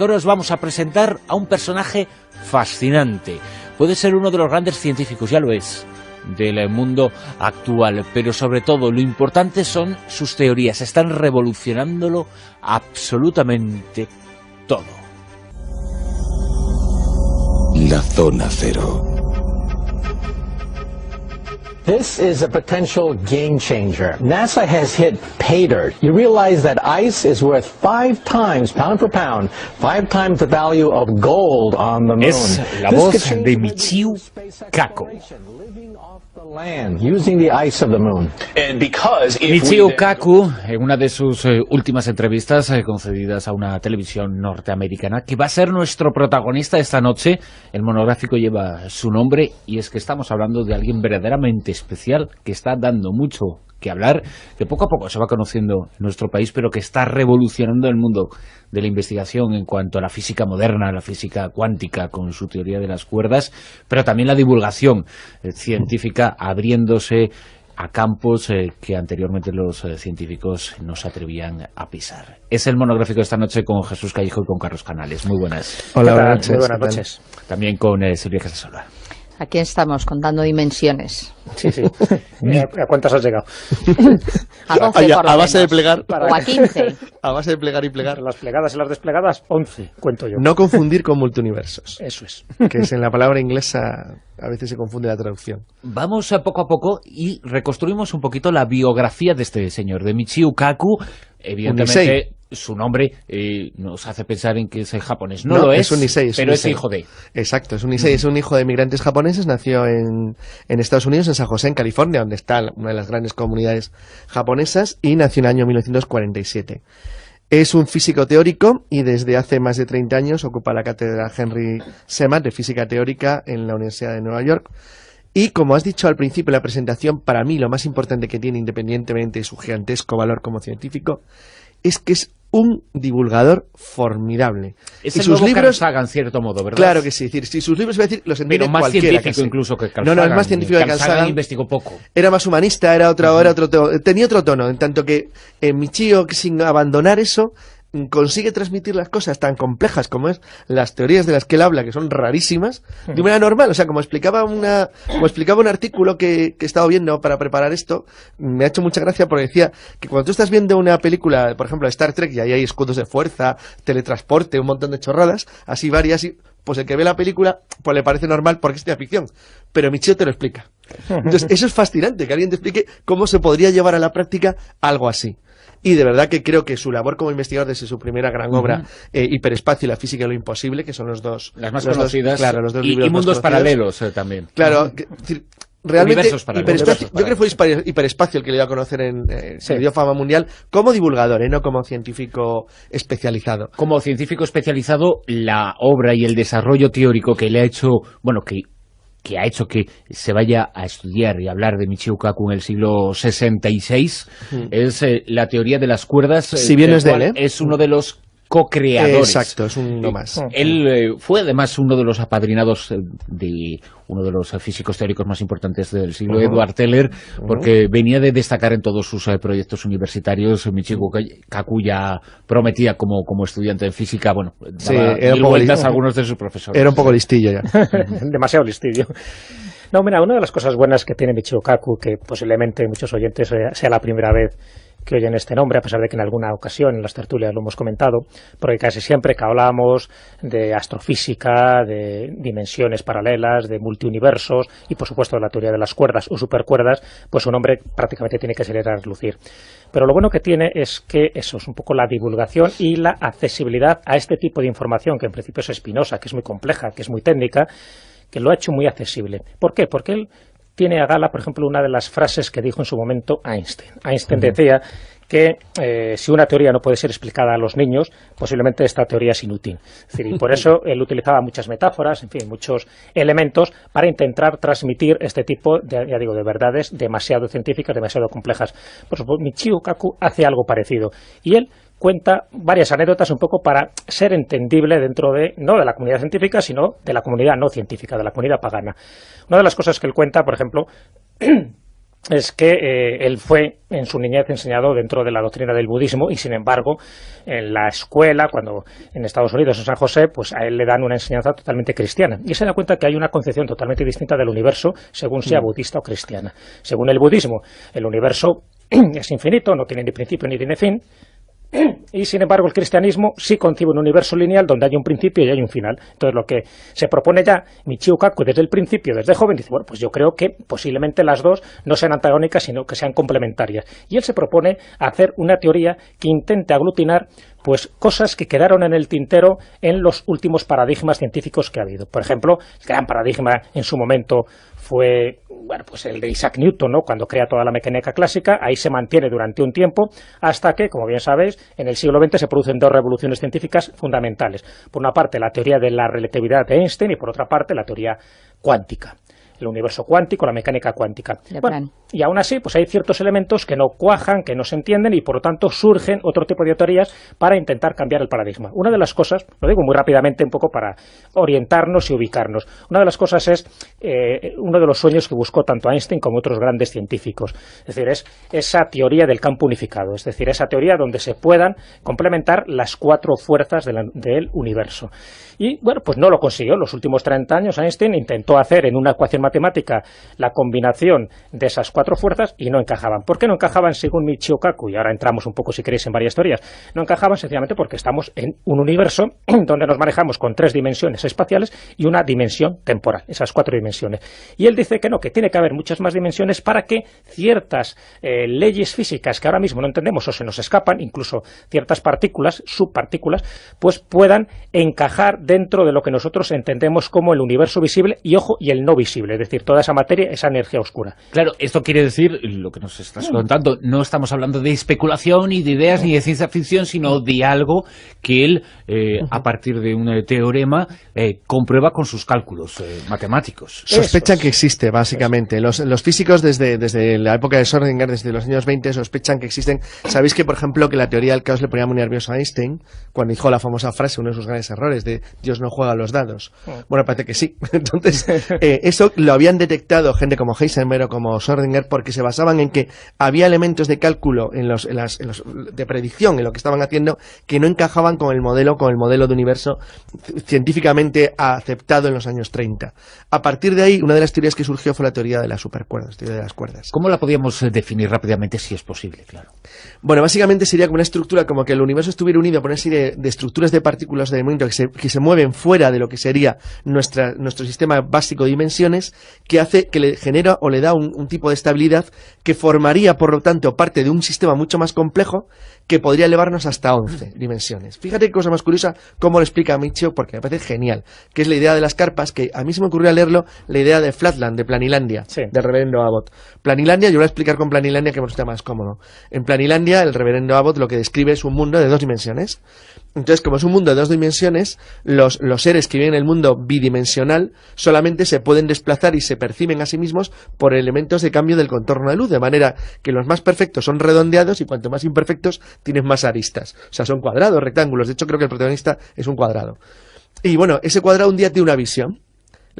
Ahora os vamos a presentar a un personaje fascinante. Puede ser uno de los grandes científicos, ya lo es, del mundo actual, pero sobre todo lo importante son sus teorías, están revolucionándolo absolutamente todo. La zona cero. This is a potential game changer. NASA has hit pay dirt. You realize that ice is worth five times, pound for pound, five times the value of gold on the moon. Es la voz de Kaku. Michio Kaku, en una de sus eh, últimas entrevistas eh, concedidas a una televisión norteamericana, que va a ser nuestro protagonista esta noche, el monográfico lleva su nombre, y es que estamos hablando de alguien verdaderamente especial que está dando mucho que hablar, que poco a poco se va conociendo nuestro país, pero que está revolucionando el mundo de la investigación en cuanto a la física moderna, la física cuántica con su teoría de las cuerdas, pero también la divulgación eh, científica abriéndose a campos eh, que anteriormente los eh, científicos no se atrevían a pisar. Es el monográfico de esta noche con Jesús Callejo y con Carlos Canales. Muy buenas. Hola, buenas noches. También con Silvia Casasola. Aquí estamos contando dimensiones. Sí, sí. ¿A cuántas has llegado? a a base de plegar. O a 15. A base de plegar y plegar. Las plegadas y las desplegadas, 11, cuento yo. No confundir con multiversos. Eso es. Que es en la palabra inglesa a veces se confunde la traducción. Vamos a poco a poco y reconstruimos un poquito la biografía de este señor, de Michio Kaku, Evidentemente, su nombre eh, nos hace pensar en que es japonés. No, lo es, pero es hijo de. Exacto, es un isei, es un hijo de migrantes japoneses, nació en, en, Estados Unidos, en San José, en California, donde está una de las grandes comunidades japonesas, y nació en el año 1947. Es un físico teórico y desde hace más de 30 años ocupa la cátedra Henry Semat de física teórica en la Universidad de Nueva York. Y como has dicho al principio de la presentación, para mí lo más importante que tiene, independientemente de su gigantesco valor como científico, es que es un divulgador formidable. Es sus libros, hagan cierto modo, ¿verdad? Claro que sí. si sus libros, decir, los entiende más científico incluso que Carl No, no, es más científico que Carl investigó poco. Era más humanista, era otra, otro tenía otro tono, en tanto que eh, Michio, sin abandonar eso, consigue transmitir las cosas tan complejas como es las teorías de las que él habla, que son rarísimas, de hmm. manera normal. O sea, como explicaba, una, como explicaba un artículo que, he estado viendo para preparar esto, me ha hecho mucha gracia porque decía que cuando tú estás viendo una película, por ejemplo, Star Trek, y ahí hay escudos de fuerza, teletransporte, un montón de chorradas, así varias, y pues el que ve la película, pues le parece normal porque es de ficción. Pero Michio te lo explica. Entonces, eso es fascinante, que alguien te explique cómo se podría llevar a la práctica algo así y de verdad que creo que su labor como investigador desde su primera gran obra, eh, Hiperespacio y la física y lo imposible, que son los dos... Las más conocidas y, mundos paralelos también. Claro, realmente yo creo que fue hiperespacio el que le dio a conocer en dio eh, fama mundial como divulgador, ¿eh? no como científico especializado. Como científico especializado, la obra y el desarrollo teórico que le ha hecho, bueno, que que ha hecho que se vaya a estudiar y hablar de Michio Kaku en el siglo 66, es eh, la teoría de las cuerdas. Si eh, es de ¿eh? Es uno de los co-creadores. Exacto, es uno eh, más. Él eh, fue además uno de los apadrinados eh, de uno de los físicos teóricos más importantes del siglo, Edward Teller, porque venía de destacar en todos sus proyectos universitarios. Kaku ya prometía como, estudiante en física, bueno, vueltas a algunos de sus profesores. Era un poco listillo ya. Demasiado listillo. No, mira, una de las cosas buenas que tiene Michiko Kaku, que posiblemente muchos oyentes sea la primera vez que oyen este nombre, a pesar de que en alguna ocasión en las tertulias lo hemos comentado, porque casi siempre que hablamos de astrofísica, de dimensiones paralelas, de multiuniversos y por supuesto de la teoría de las cuerdas o supercuerdas, pues su nombre prácticamente tiene que ser a lucir. Pero lo bueno que tiene es que eso es un poco la divulgación y la accesibilidad a este tipo de información, que en principio es espinosa, que es muy compleja, que es muy técnica, que lo ha hecho muy accesible. ¿Por qué? Porque él tiene a gala, por ejemplo, una de las frases que dijo en su momento Einstein. Einstein decía que eh, si una teoría no puede ser explicada a los niños, posiblemente esta teoría es inútil. y por eso él utilizaba muchas metáforas, en fin, muchos elementos para intentar transmitir este tipo de, ya digo, de verdades demasiado científicas, demasiado complejas. Por supuesto, Michio Kaku hace algo parecido. Y él cuenta varias anécdotas un poco para ser entendible dentro de, no de la comunidad científica, sino de la comunidad no científica, de la comunidad pagana. Una de las cosas que él cuenta, por ejemplo, es que eh, él fue en su niñez enseñado dentro de la doctrina del budismo y sin embargo en la escuela, cuando en Estados Unidos, en San José, pues a él le dan una enseñanza totalmente cristiana y se da cuenta que hay una concepción totalmente distinta del universo según sea mm. budista o cristiana. Según el budismo, el universo es infinito, no tiene ni principio ni tiene fin, y sin embargo el cristianismo sí concibe un universo lineal donde hay un principio y hay un final. Entonces lo que se propone ya Michio Kaku desde el principio, desde joven, dice, bueno, pues yo creo que posiblemente las dos no sean antagónicas, sino que sean complementarias. Y él se propone hacer una teoría que intente aglutinar pues cosas que quedaron en el tintero en los últimos paradigmas científicos que ha habido. Por ejemplo, el gran paradigma en su momento fue bueno, pues el de Isaac Newton, cuando crea toda la mecánica clásica, ahí se mantiene durante un tiempo, hasta que, como bien sabéis, en el siglo XX se producen dos revoluciones científicas fundamentales. Por una parte, la teoría de la relatividad de Einstein y por otra parte, la teoría cuántica el universo cuántico, la mecánica cuántica. y aún así, pues hay ciertos elementos que no cuajan, que no se entienden y por lo tanto surgen otro tipo de teorías para intentar cambiar el paradigma. Una de las cosas, lo digo muy rápidamente un poco para orientarnos y ubicarnos, una de las cosas es eh, uno de los sueños que buscó tanto Einstein como otros grandes científicos. Es decir, es esa teoría del campo unificado, es decir, esa teoría donde se puedan complementar las cuatro fuerzas del universo. Y bueno, pues no lo consiguió. En Los últimos 30 años Einstein intentó hacer en una ecuación matemática la combinación de esas cuatro fuerzas y no encajaban. ¿Por qué no encajaban según Michio Kaku? Y ahora entramos un poco, si queréis, en varias teorías. No encajaban sencillamente porque estamos en un universo donde nos manejamos con tres dimensiones espaciales y una dimensión temporal, esas cuatro dimensiones. Y él dice que no, que tiene que haber muchas más dimensiones para que ciertas eh, leyes físicas que ahora mismo no entendemos o se nos escapan, incluso ciertas partículas, subpartículas, pues puedan encajar dentro de lo que nosotros entendemos como el universo visible y, ojo, y el no visible, es decir, toda esa materia, esa energía oscura. Claro, esto quiere decir, lo que nos estás contando, no estamos hablando de especulación ni de ideas ni de ciencia ficción, sino de algo que él, eh, a partir de un eh, teorema, eh, comprueba con sus cálculos matemáticos. Sospechan que existe, básicamente. Los, físicos desde, desde la época de Schrödinger, desde los años 20, sospechan que existen. Sabéis que, por ejemplo, que la teoría del caos le ponía muy nervioso a Einstein cuando dijo la famosa frase, uno de sus grandes errores, de Dios no juega los dados. Oh. Bueno, aparte que sí. Entonces, eh, eso lo habían detectado gente como Heisenberg o como Schrödinger porque se basaban en que había elementos de cálculo en los, de predicción en lo que estaban haciendo que no encajaban con el modelo, con el modelo de universo científicamente aceptado en los años 30. A partir de ahí, una de las teorías que surgió fue la teoría de las supercuerdas, teoría de las cuerdas. ¿Cómo la podíamos eh, definir rápidamente si es posible, claro? Bueno, básicamente sería como una estructura como que el universo estuviera unido por una serie de, estructuras de partículas de movimiento que se, que se mueven mueven fuera de lo que sería nuestra, nuestro sistema básico de dimensiones, que hace que le genera o le da un, un tipo de estabilidad que formaría, por lo tanto, parte de un sistema mucho más complejo que podría elevarnos hasta 11 dimensiones. Fíjate qué cosa más curiosa, cómo lo explica Michio, porque me parece genial, que es la idea de las carpas, que a mí se me ocurrió leerlo, la idea de Flatland, de Planilandia, ...de del reverendo Abbott. Planilandia, yo voy a explicar con Planilandia que me resulta más cómodo. En Planilandia, el reverendo Abbott lo que describe es un mundo de dos dimensiones. Entonces, como es un mundo de dos dimensiones, los, los seres que viven en el mundo bidimensional solamente se pueden desplazar y se perciben a sí mismos por elementos de cambio del contorno de luz, de manera que los más perfectos son redondeados y cuanto más imperfectos, tienes más aristas. O sea, son cuadrados, rectángulos. De hecho, creo que el protagonista es un cuadrado. Y bueno, ese cuadrado un día tiene una visión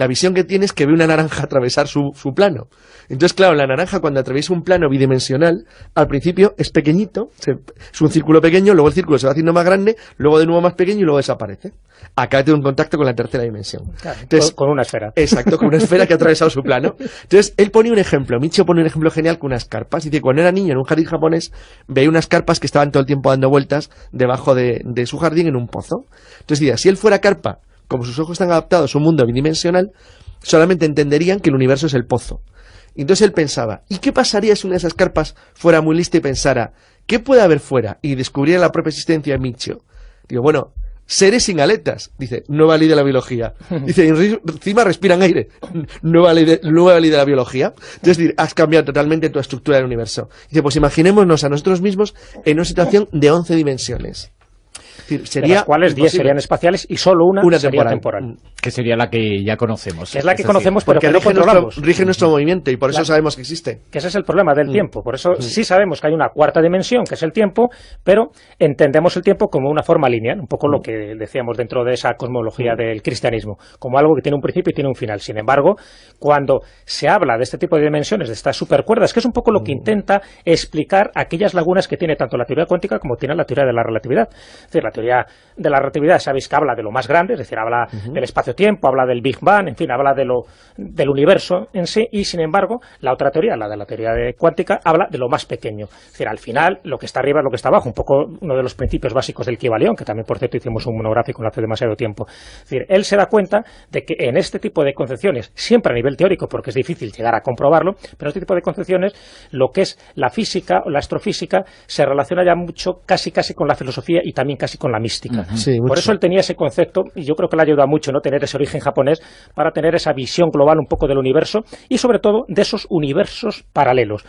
la visión que tiene es que ve una naranja atravesar su, plano. Entonces, claro, la naranja cuando atraviesa un plano bidimensional, al principio es pequeñito, es un círculo pequeño, luego el círculo se va haciendo más grande, luego de nuevo más pequeño y luego desaparece. Acá tiene un contacto con la tercera dimensión. Entonces, con, una esfera. Exacto, con una esfera que ha atravesado su plano. Entonces, él pone un ejemplo, Michio pone un ejemplo genial con unas carpas. Dice, cuando era niño en un jardín japonés, veía unas carpas que estaban todo el tiempo dando vueltas debajo de, su jardín en un pozo. Entonces, dice, si él fuera carpa como sus ojos están adaptados a un mundo bidimensional, solamente entenderían que el universo es el pozo. Entonces él pensaba, ¿y qué pasaría si una de esas carpas fuera muy lista y pensara, ¿qué puede haber fuera? Y descubriera la propia existencia de Michio. Digo, bueno, seres sin aletas, dice, no ley de la biología. Dice, encima respiran aire, nueva ley, de, la biología. Es decir, has cambiado totalmente tu estructura del universo. Dice, pues imaginémonos a nosotros mismos en una situación de 11 dimensiones sería de las 10 serían espaciales y solo una, sería temporal, mm, Que sería la que ya conocemos. Es la que conocemos porque que rige, no nuestro, rige, nuestro, mm. movimiento y por eso sabemos que existe. Que ese es el problema del mm. tiempo. Por eso sí sabemos que hay una cuarta dimensión, que es el tiempo, pero entendemos el tiempo como una forma lineal, un poco lo que decíamos dentro de esa cosmología del cristianismo, como algo que tiene un principio y tiene un final. Sin embargo, cuando se habla de este tipo de dimensiones, de estas supercuerdas, que es un poco lo que intenta explicar aquellas lagunas que tiene tanto la teoría cuántica como tiene la teoría de la relatividad. Es decir, teoría de la relatividad sabéis que habla de lo más grande, es decir, habla del espacio-tiempo, habla del Big Bang, en fin, habla de lo, del universo en sí, y sin embargo, la otra teoría, la de la teoría de cuántica, habla de lo más pequeño. Es decir, al final, lo que está arriba es lo que está abajo, un poco uno de los principios básicos del Kivalión, que también, por cierto, hicimos un monográfico no hace demasiado tiempo. Es decir, él se da cuenta de que en este tipo de concepciones, siempre a nivel teórico, porque es difícil llegar a comprobarlo, pero este tipo de concepciones, lo que es la física o la astrofísica, se relaciona ya mucho, casi casi con la filosofía y también casi con la mística. Por eso él tenía ese concepto, y yo creo que le ha ayudado mucho no tener ese origen japonés, para tener esa visión global un poco del universo, y sobre todo de esos universos paralelos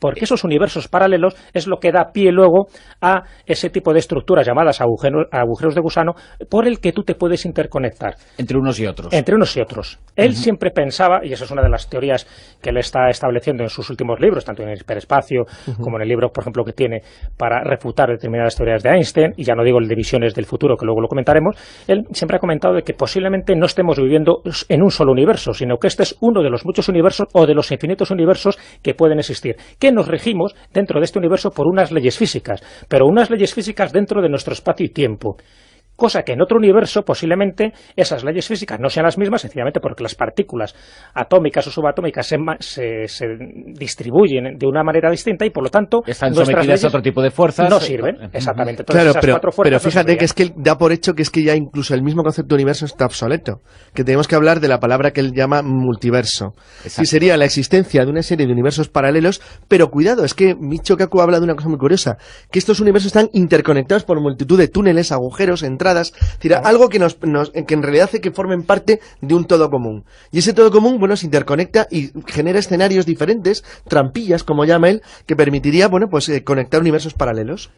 porque esos universos paralelos es lo que da pie luego a ese tipo de estructuras llamadas agujeros, de gusano, por el que tú te puedes interconectar. Entre unos y otros. Entre unos y otros. Él siempre pensaba, y esa es una de las teorías que él está estableciendo en sus últimos libros, tanto en el hiperespacio como en el libro, por ejemplo, que tiene para refutar determinadas teorías de Einstein, y ya no digo el de visiones del futuro, que luego lo comentaremos, él siempre ha comentado de que posiblemente no estemos viviendo en un solo universo, sino que este es uno de los muchos universos o de los infinitos universos que pueden existir nos regimos dentro de este universo por unas leyes físicas, pero unas leyes físicas dentro de nuestro espacio y tiempo cosa que en otro universo posiblemente esas leyes físicas no sean las mismas, sencillamente porque las partículas atómicas o subatómicas se, distribuyen de una manera distinta y por lo tanto están sometidas a otro tipo de fuerzas. No eh, sirven, eh, exactamente. esas pero, cuatro fuerzas pero fíjate que es que da por hecho que es que ya incluso el mismo concepto de universo está obsoleto, que tenemos que hablar de la palabra que él llama multiverso. Y sería la existencia de una serie de universos paralelos, pero cuidado, es que Micho Kaku habla de una cosa muy curiosa, que estos universos están interconectados por multitud de túneles, agujeros, entradas algo que, nos, que en realidad hace que formen parte de un todo común. Y ese todo común, bueno, se interconecta y genera escenarios diferentes, trampillas, como llama él, que permitiría, bueno, pues eh, conectar universos paralelos.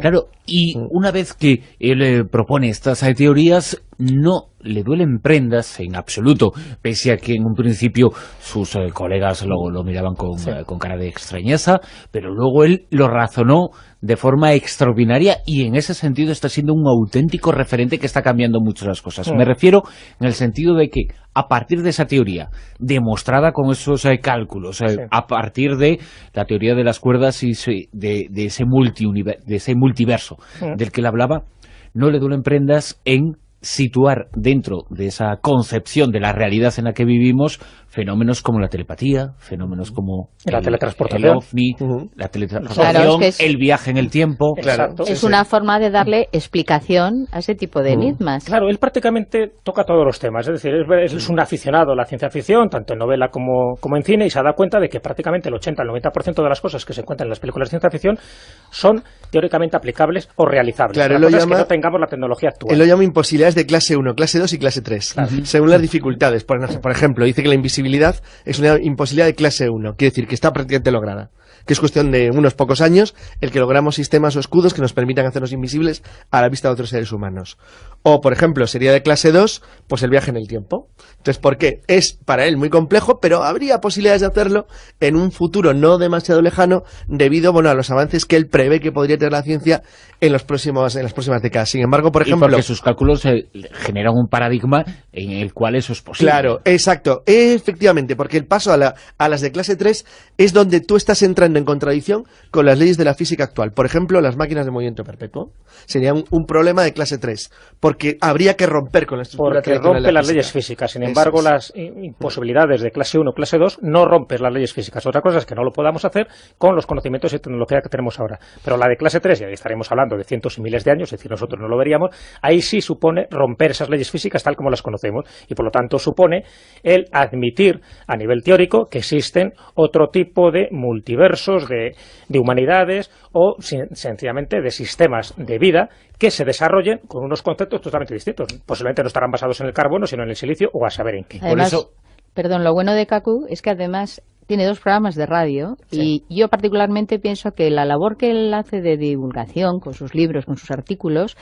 Claro, y mm. una vez que él eh, propone estas teorías, no le duelen prendas en absoluto, pese a que en un principio sus eh, colegas lo, lo miraban eh, con, cara de extrañeza, pero luego él lo razonó de forma extraordinaria y en ese sentido está siendo un auténtico referente que está cambiando mucho las cosas. Me refiero en el sentido de que a partir de esa teoría, demostrada con esos eh, cálculos, a partir de la teoría de las cuerdas y de, de ese, de ese multiverso del que él hablaba, no le duelen prendas en situar dentro de esa concepción de la realidad en la que vivimos fenómenos como la telepatía, fenómenos como la el, teletransportación, el la teletransportación, el viaje en el tiempo. es una forma de darle explicación a ese tipo de enigmas. Claro, él prácticamente toca todos los temas, es decir, es, un aficionado a la ciencia ficción, tanto en novela como, en cine, y se da cuenta de que prácticamente el 80 al 90% de las cosas que se encuentran en las películas de ciencia ficción son teóricamente aplicables o realizables. Claro, la llama, que no tengamos la tecnología actual. Él lo llama imposibilidades de clase 1, clase 2 y clase 3, según las dificultades. Por, por ejemplo, dice que la invisibilidad es una imposibilidad de clase 1, quiere decir que está prácticamente lograda que es cuestión de unos pocos años, el que logramos sistemas o escudos que nos permitan hacernos invisibles a la vista de otros seres humanos. O, por ejemplo, sería de clase 2, pues el viaje en el tiempo. Entonces, ¿por qué? Es para él muy complejo, pero habría posibilidades de hacerlo en un futuro no demasiado lejano debido bueno, a los avances que él prevé que podría tener la ciencia en, los próximos, en las próximas décadas. Sin embargo, por ejemplo... porque sus cálculos eh, generan un paradigma en el cual eso es posible. Claro, exacto. Efectivamente, porque el paso a, a las de clase 3 es donde tú estás entrando en contradicción con las leyes de la física actual. Por ejemplo, las máquinas de movimiento perpetuo. serían un, problema de clase 3, porque habría que romper con la estructura porque rompe las leyes físicas. Sin embargo, las imposibilidades de clase 1, clase 2, no rompen las leyes físicas. Otra cosa es que no lo podamos hacer con los conocimientos y tecnología que tenemos ahora. Pero la de clase 3, y ahí estaremos hablando de cientos y miles de años, es decir, nosotros no lo veríamos, ahí sí supone romper esas leyes físicas tal como las conocemos. Y por lo tanto supone el admitir a nivel teórico que existen otro tipo de multiverso de, humanidades o sencillamente de sistemas de vida que se desarrollen con unos conceptos totalmente distintos. Posiblemente no estarán basados en el carbono, sino en el silicio o a saber en qué. Perdón, lo bueno de Kaku es que además tiene dos programas de radio y yo particularmente pienso que la labor que él hace de divulgación con sus libros, con sus artículos,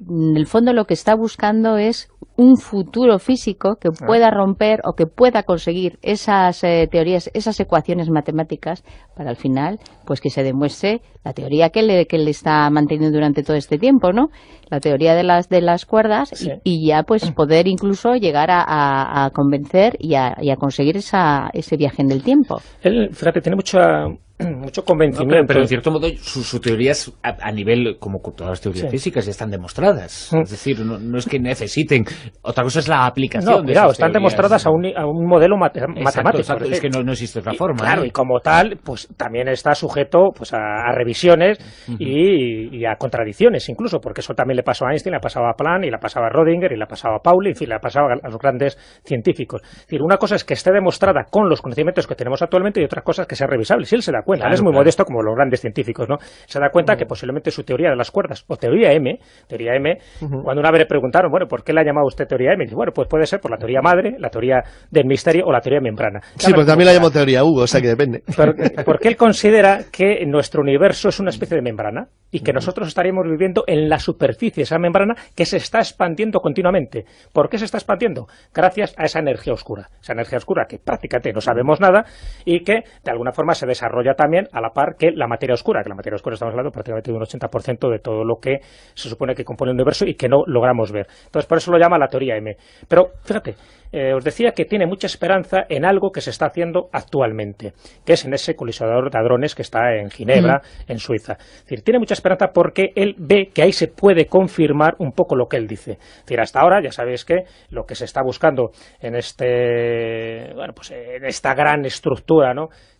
en el fondo lo que está buscando es un futuro físico que ah. pueda romper o que pueda conseguir esas eh, teorías, esas ecuaciones matemáticas para al final pues que se demuestre la teoría que le, que le está manteniendo durante todo este tiempo, ¿no? La teoría de las, de las cuerdas y, ya pues poder incluso llegar a, convencer y a, conseguir ese viaje en el tiempo. Él, fíjate, tiene mucha, mucho convencimiento. pero, en cierto modo sus su teorías a, nivel, como todas las teorías físicas, ya están demostradas. Mm. Es decir, no, es que necesiten. Otra cosa es la aplicación no, de claro, están demostradas a un, a un modelo matemático. es que no, existe otra forma. claro, y como tal, pues también está sujeto pues a, revisiones y, a contradicciones incluso, porque eso también le pasó a Einstein, le pasaba a Plan, y la pasaba a Rodinger, y la pasaba a Pauli, en fin, la pasaba a los grandes científicos. Es decir, una cosa es que esté demostrada con los conocimientos que tenemos actualmente y otra cosa es que sea revisable. Si él se da bueno, es muy modesto como los grandes científicos, ¿no? Se da cuenta que posiblemente su teoría de las cuerdas, o teoría M, teoría M, cuando una vez le preguntaron, bueno, ¿por qué la ha llamado usted teoría M? bueno, pues puede ser por la teoría madre, la teoría del misterio o la teoría membrana. sí, pues también la llamo teoría U, o sea que depende. porque él considera que nuestro universo es una especie de membrana y que nosotros estaríamos viviendo en la superficie esa membrana que se está expandiendo continuamente. ¿Por qué se está expandiendo? Gracias a esa energía oscura. Esa energía oscura que prácticamente no sabemos nada y que de alguna forma se desarrolla también a la par que la materia oscura, que la materia oscura estamos hablando prácticamente de un 80% de todo lo que se supone que compone el universo y que no logramos ver. Entonces, por eso lo llama la teoría M. Pero, fíjate, eh, os decía que tiene mucha esperanza en algo que se está haciendo actualmente, que es en ese colisionador de ladrones... que está en Ginebra, en Suiza. Es decir, tiene mucha esperanza porque él ve que ahí se puede confirmar un poco lo que él dice. Es decir, hasta ahora, ya sabéis que lo que se está buscando en este bueno, pues en esta gran estructura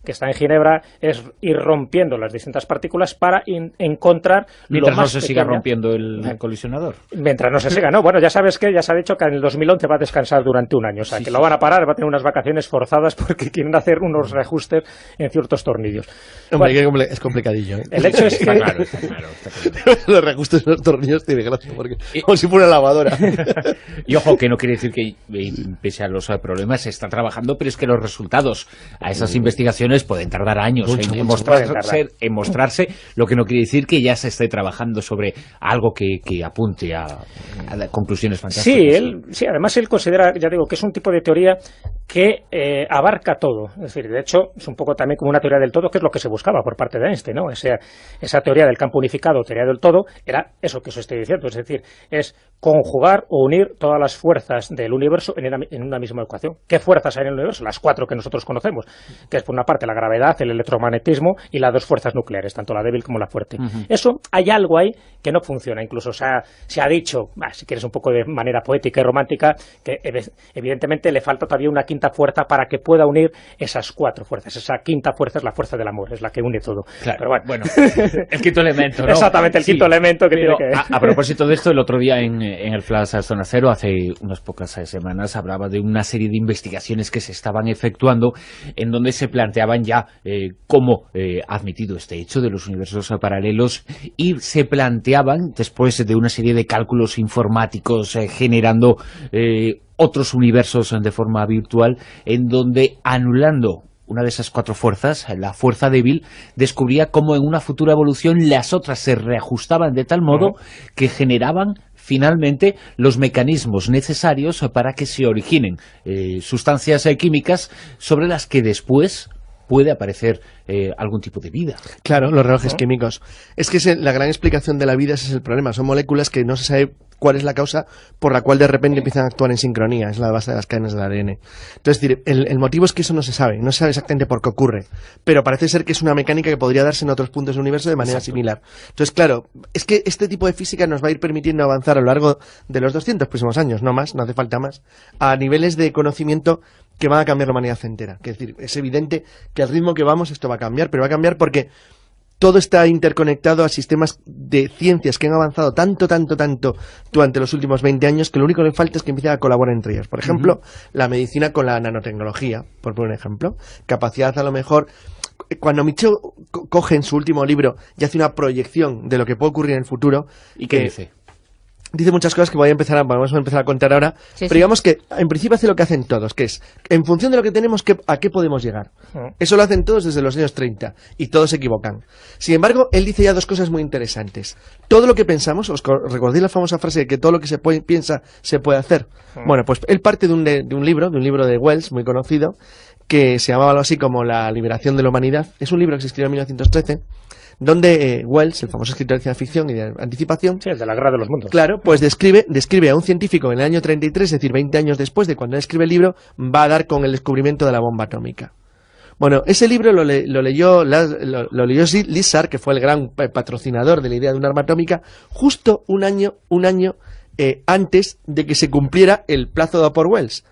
que está en Ginebra es es ir rompiendo las distintas partículas para encontrar mientras lo más no se siga rompiendo el, colisionador mientras no se siga no bueno ya sabes que ya se ha dicho que en el 2011 va a descansar durante un año o sea que lo van a parar va a tener unas vacaciones forzadas porque quieren hacer unos reajustes en ciertos tornillos es complicadillo ¿eh? el hecho es que claro, claro, los reajustes en los tornillos tiene gracia porque como si fuera lavadora y ojo que no quiere decir que eh, pese a los problemas se está trabajando pero es que los resultados a esas mm. investigaciones pueden tardar años en, mostrarse, lo que no quiere decir que ya se esté trabajando sobre algo que, apunte a, conclusiones fantásticas. Sí, además él considera, ya digo, que es un tipo de teoría que eh, abarca todo. Es decir, de hecho, es un poco también como una teoría del todo, que es lo que se buscaba por parte de Einstein, ¿no? esa teoría del campo unificado, teoría del todo, era eso que os estoy diciendo. Es decir, es conjugar o unir todas las fuerzas del universo en una, misma ecuación. ¿Qué fuerzas hay en el universo? Las cuatro que nosotros conocemos, que es por una parte la gravedad, el electromagnetismo y las dos fuerzas nucleares, tanto la débil como la fuerte. Eso, hay algo ahí que no funciona. Incluso se ha, se ha dicho, si quieres un poco de manera poética y romántica, que evidentemente le falta todavía una quinta fuerza para que pueda unir esas cuatro fuerzas. Esa quinta fuerza es la fuerza del amor, es la que une todo. Claro, Pero bueno. el quinto elemento, ¿no? Exactamente, el quinto elemento que que... a propósito de esto, el otro día en en el Flash Zona Cero hace unas pocas semanas hablaba de una serie de investigaciones que se estaban efectuando en donde se planteaban ya eh, cómo eh, admitido este hecho de los universos paralelos y se planteaban, después de una serie de cálculos informáticos eh, generando otros universos de forma virtual, en donde anulando una de esas cuatro fuerzas, la fuerza débil, descubría cómo en una futura evolución las otras se reajustaban de tal modo que generaban finalmente los mecanismos necesarios para que se originen eh, sustancias eh, químicas sobre las que después puede aparecer eh, algún tipo de vida. Claro, los relojes químicos. Es que la gran explicación de la vida es el problema. Son moléculas que no se sabe cuál es la causa por la cual de repente empiezan a actuar en sincronía, es la base de las cadenas del ADN. Entonces, decir, el, motivo es que eso no se sabe, no se sabe exactamente por qué ocurre, pero parece ser que es una mecánica que podría darse en otros puntos del universo de manera similar. Entonces, claro, es que este tipo de física nos va a ir permitiendo avanzar a lo largo de los 200 próximos años, no más, no hace falta más, a niveles de conocimiento que van a cambiar la humanidad entera. es decir, es evidente que al ritmo que vamos esto va a cambiar, pero va a cambiar porque todo está interconectado a sistemas de ciencias que han avanzado tanto, tanto, tanto durante los últimos 20 años que lo único que le falta es que empiece a colaborar entre ellos. Por ejemplo, la medicina con la nanotecnología, por poner un ejemplo. Capacidad a lo mejor... Cuando Micho coge en su último libro y hace una proyección de lo que puede ocurrir en el futuro... ¿Y qué dice? dice muchas cosas que voy a empezar a, vamos a empezar a contar ahora, pero digamos que en principio hace lo que hacen todos, que es, en función de lo que tenemos, ¿a qué podemos llegar? Eso lo hacen todos desde los años 30, y todos se equivocan. Sin embargo, él dice ya dos cosas muy interesantes. Todo lo que pensamos, os recordé la famosa frase de que todo lo que se piensa se puede hacer. Bueno, pues él parte de un, de un libro, de un libro de Wells, muy conocido, que se llamaba así como La liberación de la humanidad. Es un libro que se escribió en 1913, donde eh, Wells, el famoso escritor de ciencia ficción y de anticipación, sí, de la guerra de los mundos. Claro, pues describe, describe a un científico en el año 33, es decir, 20 años después de cuando escribe el libro, va a dar con el descubrimiento de la bomba atómica. Bueno, ese libro lo, lo leyó, lo, leyó Lizard, que fue el gran eh, patrocinador de la idea de un arma atómica, justo un año, un año eh, antes de que se cumpliera el plazo dado por Wells.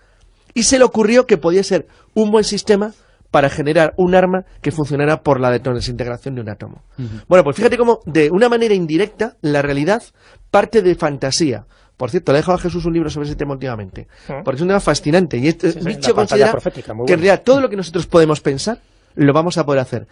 Y se le ocurrió que podía ser un buen sistema para generar un arma que funcionara por la desintegración de un átomo. Bueno, pues fíjate cómo de una manera indirecta la realidad parte de fantasía. Por cierto, le he dejado a Jesús un libro sobre ese tema últimamente, porque es un tema fascinante y este bicho considera que en realidad todo lo que nosotros podemos pensar lo vamos a poder hacer.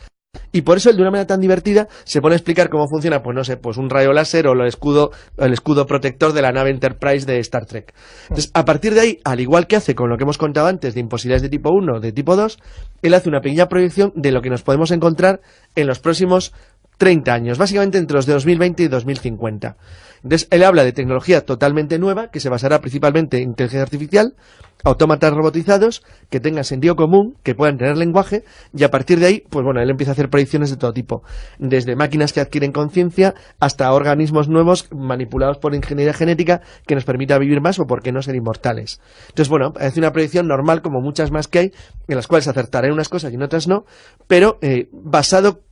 Y por eso él, de una manera tan divertida, se pone a explicar cómo funciona, pues no sé, pues un rayo láser o el escudo, el escudo protector de la nave Enterprise de Star Trek. Entonces, a partir de ahí, al igual que hace con lo que hemos contado antes de imposibilidades de tipo 1, de tipo 2, él hace una pequeña proyección de lo que nos podemos encontrar en los próximos 30 años, básicamente entre los de 2020 y 2050. Entonces, él habla de tecnología totalmente nueva, que se basará principalmente en inteligencia artificial, autómatas robotizados, que tengan sentido común, que puedan tener lenguaje, y a partir de ahí, pues bueno, él empieza a hacer predicciones de todo tipo, desde máquinas que adquieren conciencia hasta organismos nuevos manipulados por ingeniería genética que nos permita vivir más o por qué no ser inmortales. Entonces, bueno, es una predicción normal, como muchas más que hay, en las cuales acertaré unas cosas y en otras no, pero eh, basado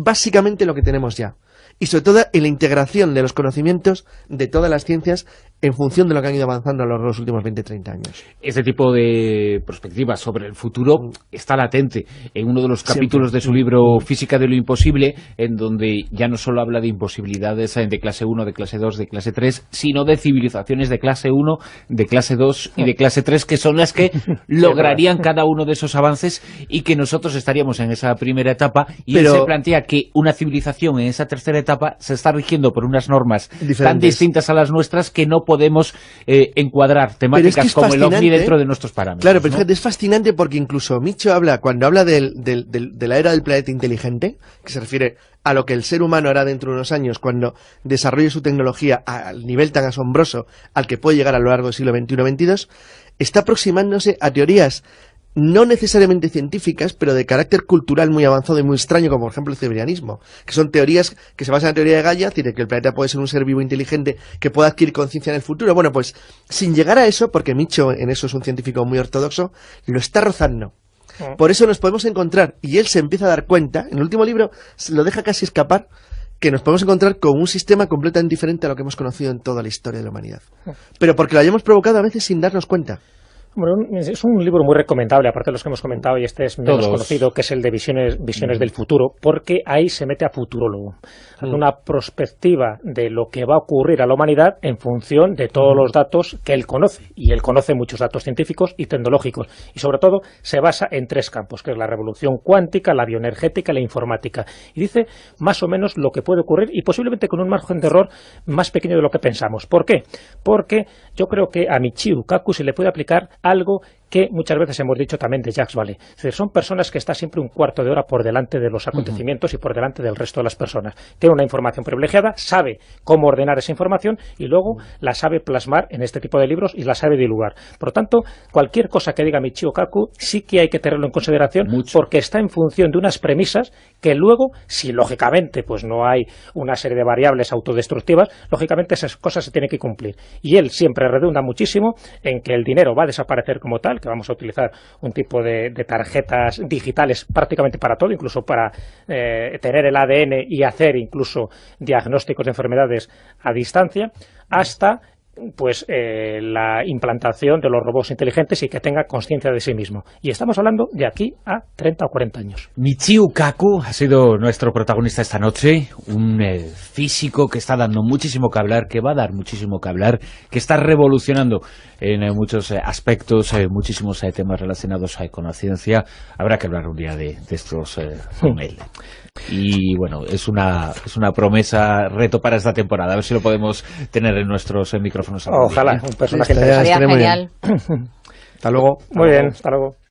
básicamente lo que tenemos ya. Y sobre todo en la integración de los conocimientos de todas las ciencias en función de lo que han ido avanzando a lo largo de los últimos 20, 30 años. Ese tipo de perspectivas sobre el futuro mm. está latente en uno de los capítulos de su mm. libro Física de lo Imposible, en donde ya no solo habla de imposibilidades de clase 1, de clase 2, de clase 3, sino de civilizaciones de clase 1, de clase 2 y de clase 3, que son las que lograrían cada uno de esos avances y que nosotros estaríamos en esa primera etapa. Y se plantea que una civilización en esa tercera etapa se está rigiendo por unas normas tan distintas a las nuestras que no podemos eh, encuadrar temáticas como el OVNI dentro de nuestros parámetros. Claro, pero es fascinante porque incluso Micho habla, cuando habla del, de la era del planeta inteligente, que se refiere a lo que el ser humano hará dentro de unos años cuando desarrolle su tecnología al nivel tan asombroso al que puede llegar a lo largo del siglo XXI-XXII, está aproximándose a teorías no necesariamente científicas, pero de carácter cultural muy avanzado y muy extraño, como por ejemplo el cibrianismo, que son teorías que se basan en la teoría de Gaia, es decir, que el planeta puede ser un ser vivo inteligente que pueda adquirir conciencia en el futuro. Bueno, pues sin llegar a eso, porque Micho en eso es un científico muy ortodoxo, lo está rozando. Mm. Por eso nos podemos encontrar, y él se empieza a dar cuenta, en el último libro lo deja casi escapar, que nos podemos encontrar con un sistema completamente diferente a lo que hemos conocido en toda la historia de la humanidad. Mm. Pero porque lo hayamos provocado a veces sin darnos cuenta es un libro muy recomendable, aparte de los que hemos comentado, y este es menos conocido, que es el de Visiones, Visiones mm. del Futuro, porque ahí se mete a futurologo. Mm. una perspectiva de lo que va a ocurrir a la humanidad en función de todos mm. los datos que él conoce, y él conoce muchos datos científicos y tecnológicos, y sobre todo se basa en tres campos, que es la revolución cuántica, la bioenergética y la informática, y dice más o menos lo que puede ocurrir, y posiblemente con un margen de error más pequeño de lo que pensamos. ¿Por qué? Porque yo creo que a Michiru Kaku se le puede aplicar algo que muchas veces hemos dicho también de Jacques Valley son personas que están siempre un cuarto de hora por delante de los acontecimientos y por delante del resto de las personas. Tiene una información privilegiada, sabe cómo ordenar esa información y luego la sabe plasmar en este tipo de libros y la sabe dilugar. Por lo tanto, cualquier cosa que diga Michio Kaku sí que hay que tenerlo en consideración porque está en función de unas premisas que luego, si lógicamente pues no hay una serie de variables autodestructivas, lógicamente esas cosas se tienen que cumplir. Y él siempre redunda muchísimo en que el dinero va a desaparecer como tal, que vamos a utilizar un tipo de, tarjetas digitales prácticamente para todo, incluso para eh, tener el ADN y hacer incluso diagnósticos de enfermedades a distancia, hasta pues eh, la implantación de los robots inteligentes y que tenga conciencia de sí mismo. Y estamos hablando de aquí a 30 o 40 años. Michio Kaku ha sido nuestro protagonista esta noche, un eh, físico que está dando muchísimo que hablar, que va a dar muchísimo que hablar, que está revolucionando en eh, muchos aspectos, muchísimos temas relacionados con la ciencia. Habrá que hablar un día de, de estos con él y bueno, es una, es una promesa reto para esta temporada, a ver si lo podemos tener en nuestros micrófonos. Ojalá, un personaje mundial. Hasta luego. Muy bien, hasta luego.